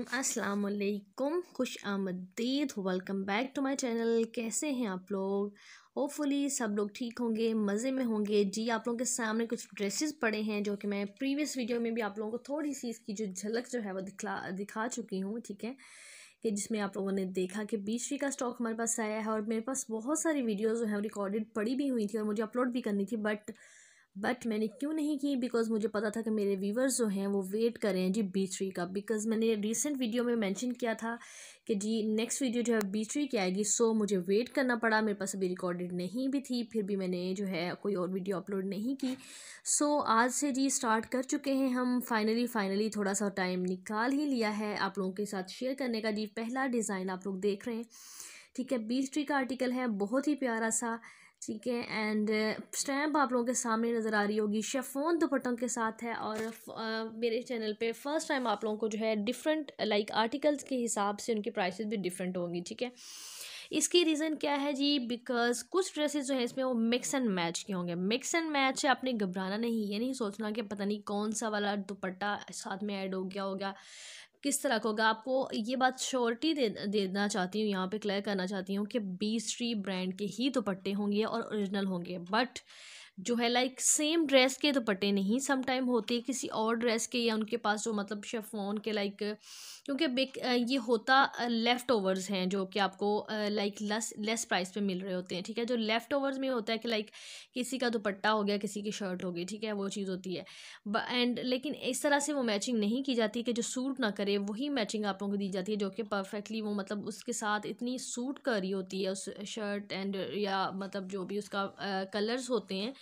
frame अस्सलाम वालेकुम खुश आमदीद welcome back to my channel कैसे हैं आप लोग होपफुली सब लोग ठीक होंगे मज़े में होंगे जी आप लोगों के सामने कुछ ड्रेसेस पड़े हैं जो कि मैं प्रीवियस वीडियो में भी आप लोगों को थोड़ी सी इसकी जो झलक जो है वो दिखला दिखा चुकी हूँ ठीक है कि जिसमें आप लोगों ने देखा कि बीसवीं का स्टॉक हमारे पास आया है और मेरे पास बहुत सारी वीडियोज़ जो हैं रिकॉर्डेड पड़ी भी हुई थी और मुझे अपलोड भी करनी थी बट बट मैंने क्यों नहीं की बिकॉज मुझे पता था कि मेरे व्यूवर्स जो हैं वो वेट करें जी बी थ्री का बिकॉज मैंने रिसेंट वीडियो में मेंशन किया था कि जी नेक्स्ट वीडियो जो है बी थ्री की आएगी सो मुझे वेट करना पड़ा मेरे पास अभी रिकॉर्डेड नहीं भी थी फिर भी मैंने जो है कोई और वीडियो अपलोड नहीं की सो so, आज से जी स्टार्ट कर चुके हैं हम फाइनली फाइनली थोड़ा सा टाइम निकाल ही लिया है आप लोगों के साथ शेयर करने का जी पहला डिज़ाइन आप लोग देख रहे हैं ठीक है बी थ्री का आर्टिकल है बहुत ही प्यारा सा ठीक है एंड स्टैम्प uh, आप लोगों के सामने नज़र आ रही होगी शेफोन दुपट्टों के साथ है और आ, uh, मेरे चैनल पे फर्स्ट टाइम आप लोगों को जो है डिफरेंट लाइक आर्टिकल्स के हिसाब से उनकी प्राइसेस भी डिफरेंट होंगी ठीक है इसकी रीज़न क्या है जी बिकॉज कुछ ड्रेसेस जो है इसमें वो मिक्स एंड मैच के होंगे मिक्स एंड मैच है आपने घबराना नहीं ये नहीं सोचना कि पता नहीं कौन सा वाला दुपट्टा साथ में ऐड हो गया होगा किस तरह का होगा आपको ये बात श्योरिटी दे देना चाहती हूँ यहाँ पे क्लियर करना चाहती हूँ कि बीसट्री ब्रांड के ही दुपट्टे होंगे और ओरिजिनल होंगे बट जो है लाइक सेम ड्रेस के दुपट्टे नहीं समटाइम होते किसी और ड्रेस के या उनके पास जो मतलब शेफोन के लाइक क्योंकि ये होता लेफ़्ट ओवर्स हैं जो कि आपको लाइक लेस लेस प्राइस पे मिल रहे होते हैं ठीक है जो लेफ़्ट ओवर्स में होता है कि लाइक किसी का दुपट्टा हो गया किसी की शर्ट हो गई ठीक है वो चीज़ होती है एंड लेकिन इस तरह से वो मैचिंग नहीं की जाती कि जो सूट ना करे करे वही मैचिंग आप लोगों को दी जाती है जो कि परफेक्टली वो मतलब उसके साथ इतनी सूट कर रही होती है उस शर्ट एंड या मतलब जो भी उसका कलर्स uh, होते हैं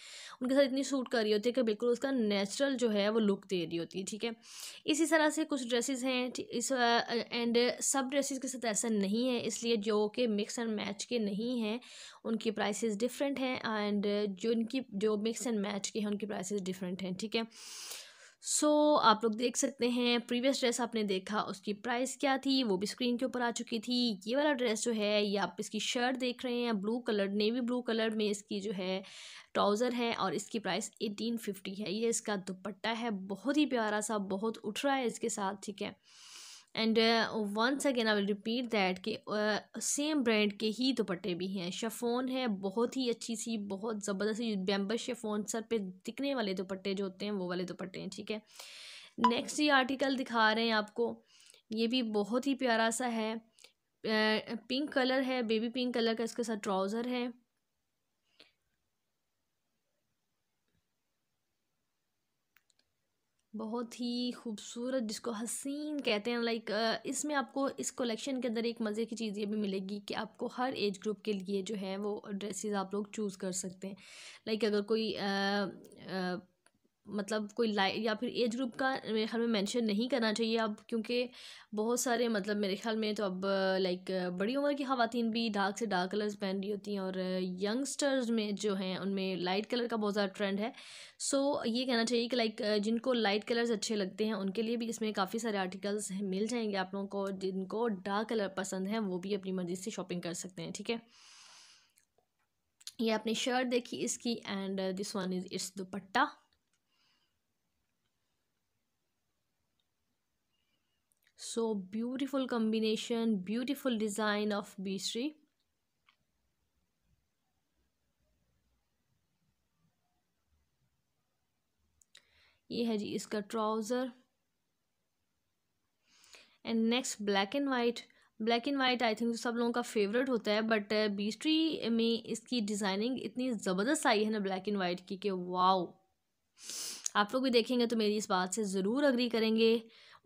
उनके साथ इतनी सूट कर रही होती है कि बिल्कुल उसका नेचुरल जो है वो लुक दे रही होती है ठीक है इसी तरह से कुछ ड्रेसेस हैं इस एंड uh, सब ड्रेसेस के साथ ऐसा नहीं है इसलिए जो कि मिक्स एंड मैच के नहीं हैं उनकी प्राइस डिफरेंट हैं एंड जो इनकी जो मिक्स एंड मैच के हैं उनकी प्राइस डिफरेंट हैं ठीक है सो so, आप लोग देख सकते हैं प्रीवियस ड्रेस आपने देखा उसकी प्राइस क्या थी वो भी स्क्रीन के ऊपर आ चुकी थी ये वाला ड्रेस जो है ये आप इसकी शर्ट देख रहे हैं blue colour navy blue colour में इसकी जो है ट्राउज़र है और इसकी प्राइस एटीन फिफ्टी है ये इसका दुपट्टा है बहुत ही प्यारा सा बहुत उठ रहा है इसके साथ ठीक है and once again I will repeat that कि सेम uh, ब्रांड के ही दुपट्टे भी हैं शेफोन है बहुत ही अच्छी सी बहुत ज़बरदस्त बेम्बर शेफोन सर पे दिखने वाले दुपट्टे जो होते हैं वो वाले दुपट्टे हैं ठीक है नेक्स्ट ये आर्टिकल दिखा रहे हैं आपको ये भी बहुत ही प्यारा सा है पिंक कलर है बेबी पिंक कलर का इसके साथ ट्राउज़र है बहुत ही खूबसूरत जिसको हसीन कहते हैं लाइक इसमें आपको इस कलेक्शन के अंदर एक मज़े की चीज़ ये भी मिलेगी कि आपको हर एज ग्रुप के लिए जो है वो ड्रेसेस आप लोग चूज़ कर सकते हैं लाइक अगर कोई आ, आ, मतलब कोई लाइ या फिर एज ग्रुप का मेरे ख्याल में मेंशन नहीं करना चाहिए अब क्योंकि बहुत सारे मतलब मेरे ख्याल में तो अब लाइक बड़ी उम्र की खातन भी डार्क से डार्क कलर्स पहन रही होती हैं और यंगस्टर्स में जो हैं उनमें लाइट कलर का बहुत ज़्यादा ट्रेंड है सो ये कहना चाहिए कि लाइक जिनको लाइट कलर्स अच्छे लगते हैं उनके लिए भी इसमें काफ़ी सारे आर्टिकल्स मिल जाएंगे आप लोगों को जिनको डार्क कलर पसंद है वो भी अपनी मर्ज़ी से शॉपिंग कर सकते हैं ठीक है ये आपने शर्ट देखी इसकी and this one is it's dupatta so beautiful combination beautiful design of b3 ये है जी इसका trouser and next black and white black and white I think सब लोगों का फेवरेट होता है बट बीस्ट्री uh, में इसकी डिज़ाइनिंग इतनी ज़बरदस्त आई है ना ब्लैक एंड वाइट की कि वाओ आप लोग भी देखेंगे तो मेरी इस बात से ज़रूर अग्री करेंगे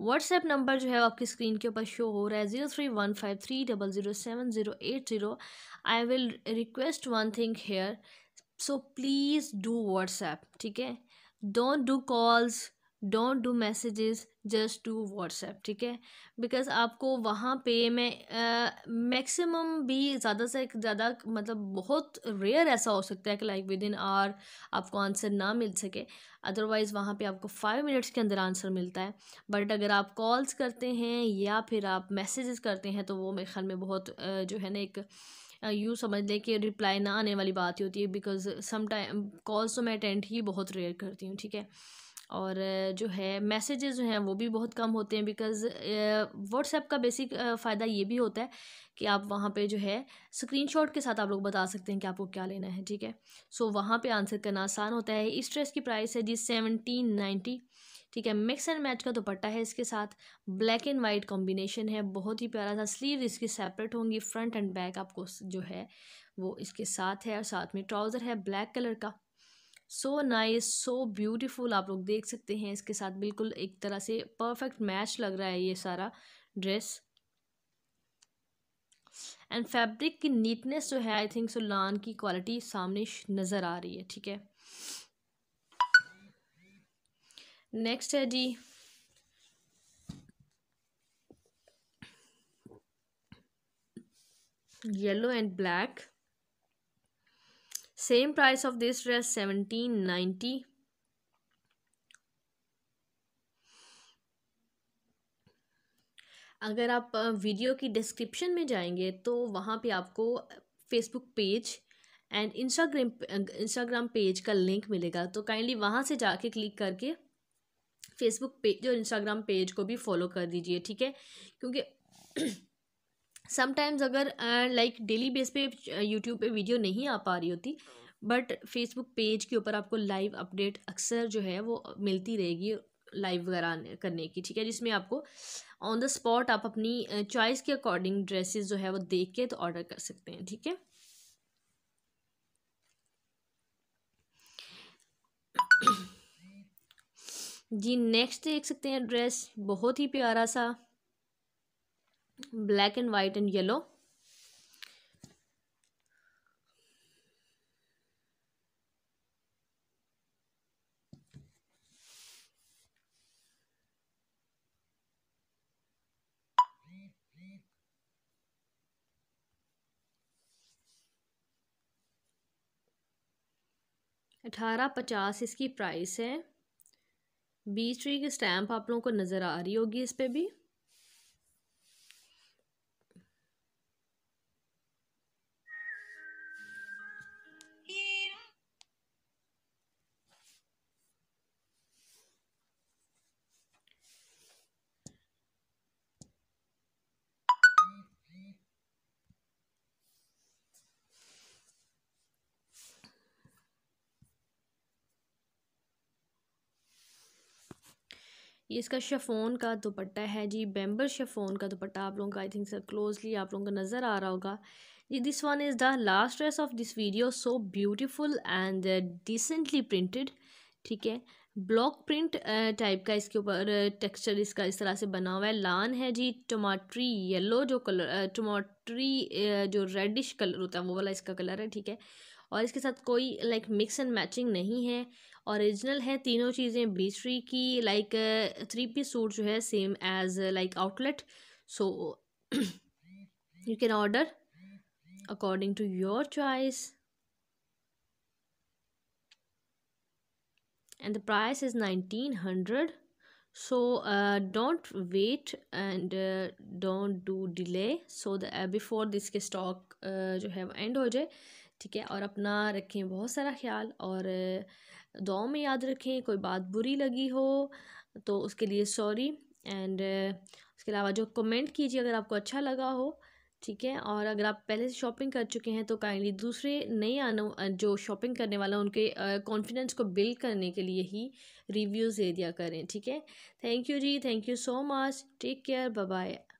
व्हाट्सएप नंबर जो है आपकी स्क्रीन के ऊपर शो हो रहा है zero three one five three double zero seven zero eight zero I will request one thing here so please do WhatsApp ठीक है don't do calls don't do messages just to WhatsApp ठीक है because आपको वहाँ पे मैं maximum भी ज़्यादा से ज़्यादा मतलब बहुत रेयर ऐसा हो सकता है कि लाइक विद इन आवर आपको आंसर ना मिल सके अदरवाइज़ वहाँ पे आपको फाइव मिनट्स के अंदर आंसर मिलता है बट अगर आप कॉल्स करते हैं या फिर आप मैसेजेस करते हैं तो वो मेरे ख्याल में बहुत जो है ना एक यूँ समझ लें कि रिप्लाई ना आने वाली बात ही होती है बिकॉज समटाइम कॉल्स तो मैं अटेंड ही बहुत रेयर करती हूँ ठीक है और जो है मैसेजेस जो हैं वो भी बहुत कम होते हैं बिकॉज़ व्हाट्सएप का बेसिक फ़ायदा ये भी होता है कि आप वहाँ पे जो है स्क्रीनशॉट के साथ आप लोग बता सकते हैं कि आपको क्या लेना है ठीक है सो so, वहाँ पे आंसर करना आसान होता है इस ड्रेस की प्राइस है जी सेवनटीन नाइन्टी ठीक है मिक्स एंड मैच का दुपट्टा है इसके साथ ब्लैक एंड वाइट कॉम्बिनेशन है बहुत ही प्यारा सा स्लीव इसकी सेपरेट होंगी फ्रंट एंड बैक आपको जो है वो इसके साथ है और साथ में ट्राउज़र है ब्लैक कलर का सो नाइस सो ब्यूटीफुल आप लोग देख सकते हैं इसके साथ बिल्कुल एक तरह से परफेक्ट मैच लग रहा है ये सारा ड्रेस एंड फैब्रिक की नीटनेस जो है आई थिंक सो लान की क्वालिटी सामने नज़र आ रही है ठीक है नेक्स्ट है जी yellow and black same price of this dress seventeen ninety अगर आप वीडियो की डिस्क्रिप्शन में जाएंगे तो वहाँ पे आपको Facebook page and Instagram Instagram page का लिंक मिलेगा तो काइंडली वहाँ से जाके क्लिक करके फेसबुक पेज और इंस्टाग्राम पेज को भी फॉलो कर दीजिए ठीक है क्योंकि समटाइम्स अगर लाइक डेली बेस पे यूट्यूब पे वीडियो नहीं आ पा रही होती बट फेसबुक पेज के ऊपर आपको लाइव अपडेट अक्सर जो है वो मिलती रहेगी लाइव वगैरह करने की ठीक है जिसमें आपको ऑन द स्पॉट आप अपनी चॉइस के अकॉर्डिंग ड्रेसेस जो है वो देख के तो ऑर्डर कर सकते हैं ठीक है जी नेक्स्ट देख सकते हैं ड्रेस बहुत ही प्यारा सा black and white and yellow अठारह पचास इसकी प्राइस है बीस ट्री की स्टैम्प आप लोगों को नज़र आ रही होगी इस पर भी ये इसका शफोन का दुपट्टा है जी बैम्बर शफोन का दुपट्टा आप लोगों का आई थिंक सर क्लोजली आप लोगों का नज़र आ रहा होगा जी this one is the last dress of this video so beautiful and decently printed ठीक है ब्लॉक प्रिंट टाइप का इसके ऊपर टेक्सचर uh, इसका इस तरह से बना हुआ है लान है जी टमाटरी येलो जो कलर टमाटरी uh, uh, जो रेडिश कलर होता है वो वाला इसका कलर है ठीक है और इसके साथ कोई लाइक मिक्स एंड मैचिंग नहीं है ओरिजिनल है तीनों चीज़ें ब्लीच फ्री की लाइक थ्री पीस सूट जो है same as like outlet so you can order according to your choice and the price is nineteen hundred so don't wait and don't do delay so before this के stock uh, जो है and हो जाए ठीक है और अपना रखें बहुत सारा ख्याल और uh, दुआओं में याद रखें कोई बात बुरी लगी हो तो उसके लिए सॉरी एंड उसके अलावा जो कमेंट कीजिए अगर आपको अच्छा लगा हो ठीक है और अगर आप पहले से शॉपिंग कर चुके हैं तो काइंडली दूसरे नए आने जो शॉपिंग करने वाला उनके कॉन्फिडेंस को बिल्ड करने के लिए ही रिव्यूज़ दे दिया करें ठीक है थैंक यू जी thank you so much take care bye bye